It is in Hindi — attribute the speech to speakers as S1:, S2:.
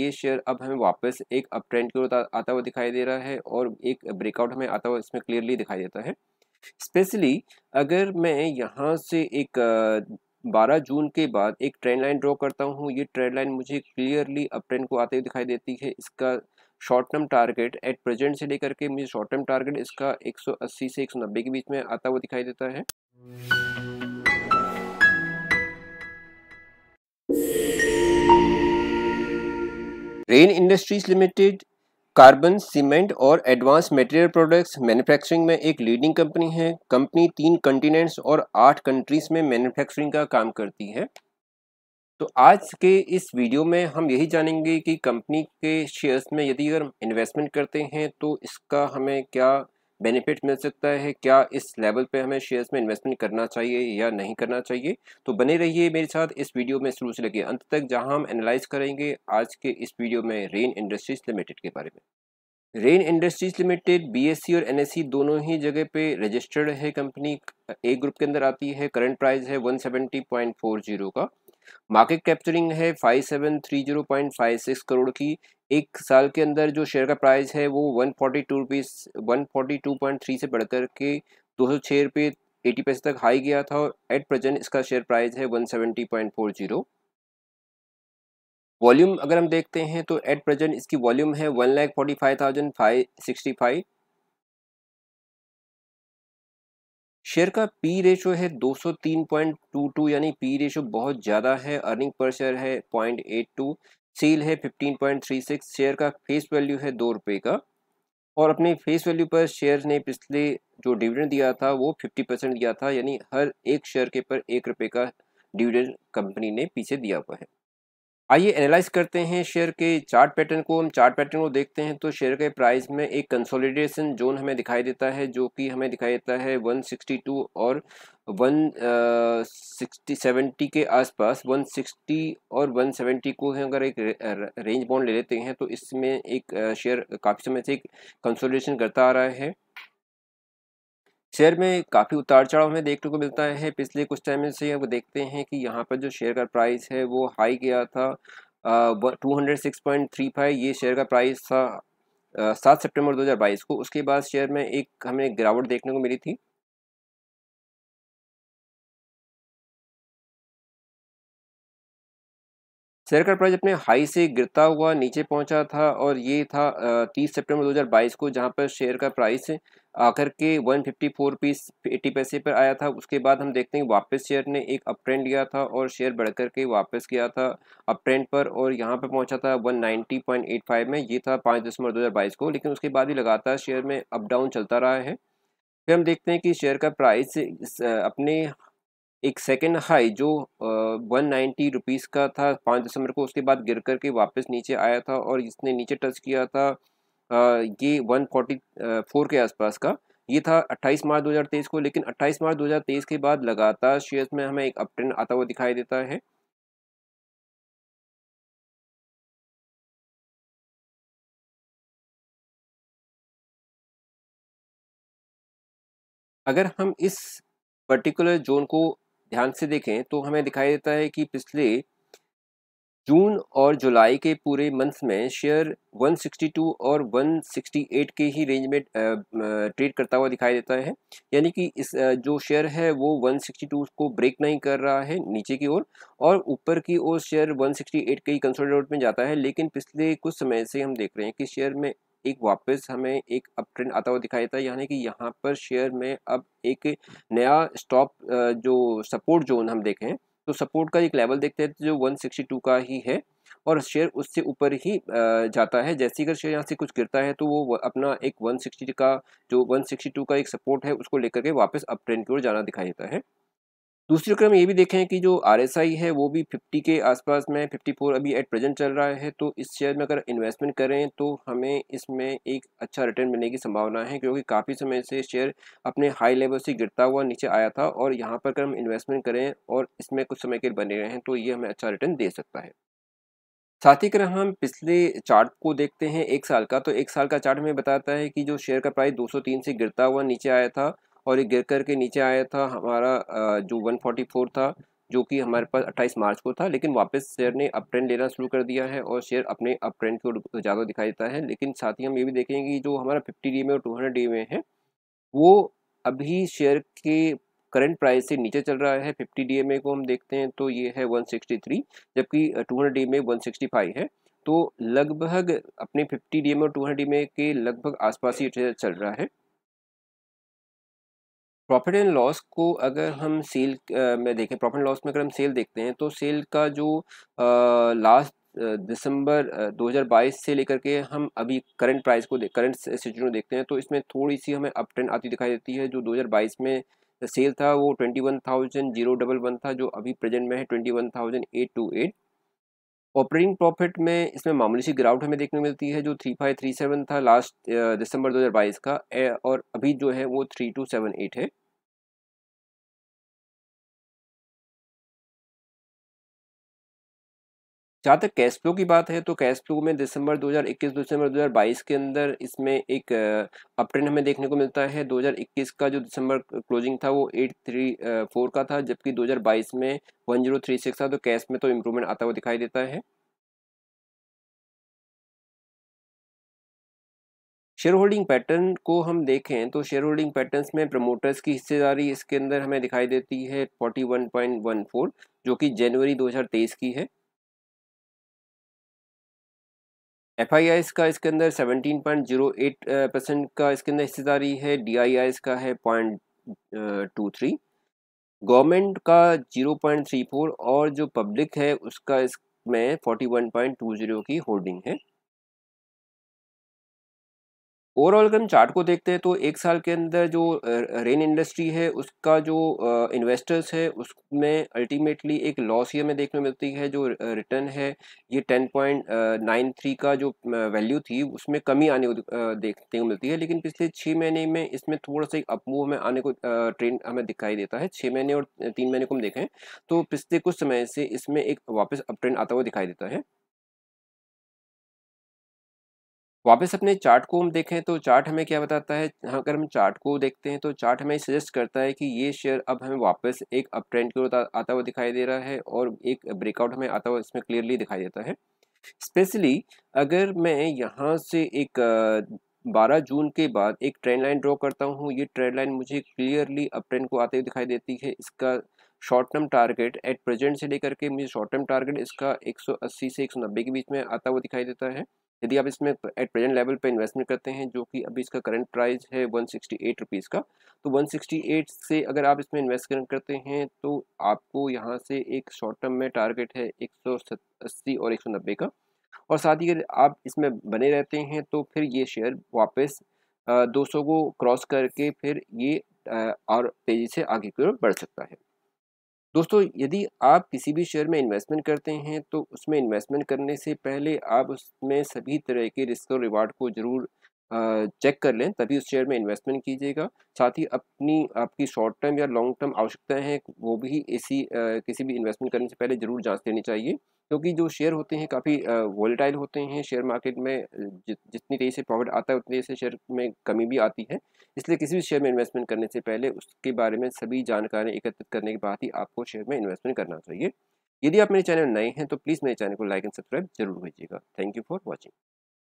S1: ये शेयर अब हमें वापस एक अप ट्रेंड की ओर आता हुआ दिखाई दे रहा है और एक ब्रेकआउट हमें आता हुआ इसमें क्लियरली दिखाई देता है स्पेशली अगर मैं यहाँ से एक 12 जून के बाद एक ट्रेंड लाइन ड्रॉ करता हूँ ये ट्रेंड लाइन मुझे क्लियरली अप ट्रेंड को आते हुए दिखाई देती है इसका short term target at present से लेकर के मुझे शॉर्ट टर्म टारगेट इसका 180 से 190 के बीच में आता हुआ दिखाई देता है Rain Industries Limited carbon cement और एडवांस मटेरियल प्रोडक्ट्स मैन्युफैक्चरिंग में एक लीडिंग कंपनी है कंपनी तीन कंटिनेंट्स और आठ कंट्रीज में मैन्युफैक्चरिंग का काम करती है तो आज के इस वीडियो में हम यही जानेंगे कि कंपनी के शेयर्स में यदि अगर इन्वेस्टमेंट करते हैं तो इसका हमें क्या बेनिफिट मिल सकता है क्या इस लेवल पे हमें शेयर्स में इन्वेस्टमेंट करना चाहिए या नहीं करना चाहिए तो बने रहिए मेरे साथ इस वीडियो में शुरू से लेके अंत तक जहां हम एनालाइज करेंगे आज के इस वीडियो में रेन इंडस्ट्रीज लिमिटेड के बारे में रेन इंडस्ट्रीज लिमिटेड बी और एन e दोनों ही जगह पे रजिस्टर्ड है कंपनी ए ग्रुप के अंदर आती है करंट प्राइस है 170.40 का मार्केट कैप्चरिंग है five seven three zero point five six crore की एक साल के अंदर जो शेयर का प्राइस है वो one forty two rupees one forty two point three से बढ़कर के दो सौ छः रुपये एटी पैसे तक हाई गया था और एट प्रेजेंट इसका शेयर प्राइस है one seventy point four zero volume अगर हम देखते हैं तो एट प्रेजेंट इसकी वॉल्यूम है one lakh forty five thousand five sixty five share का पी रेशो है 203.22 यानी पी रेशो बहुत ज़्यादा है अर्निंग पर शेयर है 0.82 सेल है 15.36 शेयर का फेस वैल्यू है दो रुपये का और अपने फेस वैल्यू पर शेयर ने पिछले जो डिविडेंड दिया था वो 50 परसेंट दिया था यानी हर एक शेयर के पर एक रुपये का डिविडेंड कंपनी ने पीछे दिया हुआ है आइए एनालाइज करते हैं शेयर के चार्ट पैटर्न को हम चार्ट पैटर्न को देखते हैं तो शेयर के प्राइस में एक कंसोलिडेशन जोन हमें दिखाई देता है जो कि हमें दिखाई देता है 162 और वन सिक्सटी सेवेंटी के आसपास 160 और 170 को अगर एक रेंज बॉन्ड ले लेते हैं तो इसमें एक शेयर काफ़ी समय से एक कंसोलिडेशन करता आ रहा है शेयर में काफ़ी उतार चढ़ाव हमें देखने को मिलता है पिछले कुछ टाइम से वो देखते हैं कि यहाँ पर जो शेयर का प्राइस है वो हाई गया था two hundred six point three five ये शेयर का प्राइस था सात सितंबर 2022 को उसके बाद शेयर में एक हमें गिरावट देखने को मिली थी शेयर का प्राइस अपने हाई से गिरता हुआ नीचे पहुंचा था और ये था तीस सितंबर 2022 को जहां पर शेयर का प्राइस आकर के वन फिफ्टी फोर पीस एटी पैसे पर आया था उसके बाद हम देखते हैं वापस शेयर ने एक अप ट्रेंड लिया था और शेयर बढ़ के वापस गया था अप ट्रेंड पर और यहाँ पर पहुँचा था one ninety point eight five में ये था पाँच दिसंबर दो हज़ार बाईस को लेकिन उसके बाद भी लगातार शेयर में अप डाउन चलता रहा है फिर हम देखते हैं कि शेयर का प्राइस अपने एक सेकेंड हाई जो वन नाइन्टी रुपीज़ का था पाँच दिसंबर को उसके बाद गिर करके वापस नीचे आया था और इसने नीचे टच किया था ये वन फोर्टी फोर के आसपास का ये था अट्ठाईस मार्च दो हजार तेईस को लेकिन अट्ठाईस मार्च दो हजार तेईस के बाद लगातार शेयर्स में हमें एक अपट्रेंड आता हुआ दिखाई देता है अगर हम इस पर्टिकुलर जोन को ध्यान से देखें तो हमें दिखाई देता है कि पिछले जून और जुलाई के पूरे मंथ में शेयर 162 और 168 के ही रेंज में ट्रेड करता हुआ दिखाई देता है यानी कि इस जो शेयर है वो 162 को ब्रेक नहीं कर रहा है नीचे की ओर और ऊपर की ओर शेयर 168 के ही कंसोलिडेट में जाता है लेकिन पिछले कुछ समय से हम देख रहे हैं कि शेयर में एक वापस हमें एक अप ट्रेंड आता हुआ दिखाई देता है यानी कि यहाँ पर शेयर में अब एक नया स्टॉप जो सपोर्ट जोन हम देखें तो सपोर्ट का एक लेवल देखते हैं जो 162 का ही है और शेयर उससे ऊपर ही जाता है जैसे अगर शेयर यहाँ से कुछ गिरता है तो वो अपना एक 160 का जो 162 का एक सपोर्ट है उसको लेकर के वापस अप ट्रेंड की ओर जाना दिखाई देता है दूसरी क्रम ये भी देखें कि जो आर है वो भी 50 के आसपास में 54 अभी एट प्रेजेंट चल रहा है तो इस शेयर में अगर इन्वेस्टमेंट करें तो हमें इसमें एक अच्छा रिटर्न मिलने की संभावना है क्योंकि काफ़ी समय से शेयर अपने हाई लेवल से गिरता हुआ नीचे आया था और यहाँ पर अगर हम इन्वेस्टमेंट करें और इसमें कुछ समय के लिए बने रहें तो ये हमें अच्छा रिटर्न दे सकता है साथ ही अगर हम पिछले चार्ट को देखते हैं एक साल का तो एक साल का चार्ट हमें बताता है कि जो शेयर का प्राइस 203 से गिरता हुआ नीचे आया था और ये गिर करके नीचे आया था हमारा जो 144 था जो कि हमारे पास 28 मार्च को था लेकिन वापस शेयर ने अप ट्रेंड लेना शुरू कर दिया है और शेयर अपने अप ट्रेंड की ओर ज़्यादा दिखाई देता है लेकिन साथ ही हम ये भी देखेंगे कि जो हमारा फिफ्टी डी में और टू हंड्रेड डी में है वो अभी शेयर के करंट प्राइस से नीचे चल रहा है 50 ए को हम देखते हैं तो ये है 163 जबकि 200 सिक्सटी 165 है तो लगभग अपने 50 एम और 200 डीएमए के लगभग आसपास ही चल रहा है प्रॉफिट एंड लॉस को अगर हम सेल में देखें प्रॉफिट एंड लॉस में अगर हम सेल देखते हैं तो सेल का जो लास्ट दिसंबर 2022 से लेकर के हम अभी करंट प्राइस को करंट सिचुएशन को देखते हैं तो इसमें थोड़ी सी हमें अप ट्रेंड आती दिखाई देती है जो 2022 में सेल था वो twenty one thousand zero double one था जो अभी प्रेजेंट में है twenty one thousand eight two eight operating profit में इसमें मामूली सी गिरावट हमें देखने को मिलती है जो थ्री फाइव थ्री सेवन था लास्ट दिसंबर 2022 का और अभी जो है वो थ्री टू सेवन एट है जहाँ तक कैश फ्लो की बात है तो कैश फ्लो में दिसंबर 2021 दिसंबर 2022 के अंदर इसमें एक अप हमें देखने को मिलता है 2021 का जो दिसंबर क्लोजिंग था वो 834 का था जबकि 2022 में 1036 था तो कैश में तो इम्प्रूवमेंट आता हुआ दिखाई देता है शेयर होल्डिंग पैटर्न को हम देखें तो शेयर होल्डिंग पैटर्न्स में प्रमोटर्स की हिस्सेदारी इसके अंदर हमें दिखाई देती है 41.14 जो कि जनवरी 2023 की है एफ आई एस का इसके अंदर seventeen point zero eight percent का इसके अंदर हिस्सेदारी है डी आई एस का है पॉइंट टू थ्री गवर्नमेंट का जीरो पॉइंट थ्री फोर और जो पब्लिक है उसका इसमें forty one point two zero की होल्डिंग है ओवरऑल अगर हम चार्ट को देखते हैं तो एक साल के अंदर जो रेन इंडस्ट्री है उसका जो इन्वेस्टर्स है उसमें अल्टीमेटली एक लॉस ये हमें देखने मिलती है जो रिटर्न है ये टेन पॉइंट नाइन थ्री का जो वैल्यू थी उसमें कमी आने को देखने को मिलती है लेकिन पिछले छः महीने में इसमें थोड़ा सा एक अपमूव में आने को ट्रेंड हमें दिखाई देता है छः महीने और तीन महीने को हम देखें तो पिछले कुछ समय से इसमें एक वापस अप ट्रेंड आता हुआ दिखाई देता है वापस अपने चार्ट को हम देखें तो चार्ट हमें क्या बताता है अगर हम चार्ट को देखते हैं तो चार्ट हमें सजेस्ट करता है कि ये शेयर अब हमें वापस एक अप ट्रेंड की ओर आता हुआ दिखाई दे रहा है और एक ब्रेकआउट हमें आता हुआ इसमें क्लियरली दिखाई देता है स्पेशली अगर मैं यहाँ से एक बारह जून के बाद एक ट्रेंड लाइन ड्रॉ करता हूँ ये ट्रेंड लाइन मुझे क्लियरली अप ट्रेंड को आते हुए दिखाई देती है इसका short term target at present से लेकर के मुझे शॉर्ट टर्म टारगेट इसका 180 से 190 के बीच में आता हुआ दिखाई देता है यदि आप इसमें एट प्रेजेंट लेवल पे इन्वेस्टमेंट करते हैं जो कि अभी इसका करंट प्राइस है वन सिक्सटी एट रुपीज़ का तो वन सिक्सटी एट से अगर आप इसमें इन्वेस्ट करते हैं तो आपको यहाँ से एक शॉर्ट टर्म में टारगेट है एक सौ अस्सी और एक सौ नब्बे का और साथ ही अगर आप इसमें बने रहते हैं तो फिर ये शेयर वापस दो सौ को क्रॉस करके फिर ये और तेज़ी से आगे की ओर बढ़ सकता है दोस्तों यदि आप किसी भी शेयर में इन्वेस्टमेंट करते हैं तो उसमें इन्वेस्टमेंट करने से पहले आप उसमें सभी तरह के रिस्क और रिवार्ड को ज़रूर चेक कर लें तभी उस शेयर में इन्वेस्टमेंट कीजिएगा साथ ही अपनी आपकी शॉर्ट टर्म या लॉन्ग टर्म आवश्यकताएं हैं वो भी इसी किसी भी इन्वेस्टमेंट करने से पहले ज़रूर जांच लेनी चाहिए क्योंकि जो शेयर होते हैं काफ़ी वोलेटाइल होते हैं शेयर मार्केट में जित, जितनी तेज़ी से प्रॉफिट आता है उतनी तेज़ी से शेयर में कमी भी आती है इसलिए किसी भी शेयर में इन्वेस्टमेंट करने से पहले उसके बारे में सभी जानकारी एकत्रित करने के बाद ही आपको शेयर में इन्वेस्टमेंट करना चाहिए यदि आप मेरे चैनल नए हैं तो प्लीज़ मेरे चैनल को लाइक एंड सब्सक्राइब जरूर कीजिएगा थैंक यू फॉर वॉचिंग